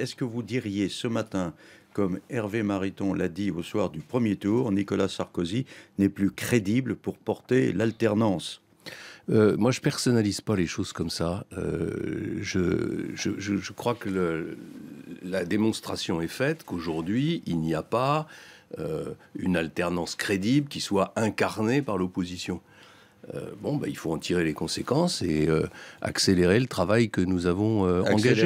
Est-ce que vous diriez ce matin, comme Hervé Mariton l'a dit au soir du premier tour, Nicolas Sarkozy n'est plus crédible pour porter l'alternance euh, moi, je personnalise pas les choses comme ça. Euh, je, crois que la démonstration est faite qu'aujourd'hui, il n'y a pas euh, une alternance crédible qui soit incarnée par l'opposition. bon, bah, il faut en tirer les conséquences et accélérer le travail que nous avons engagé.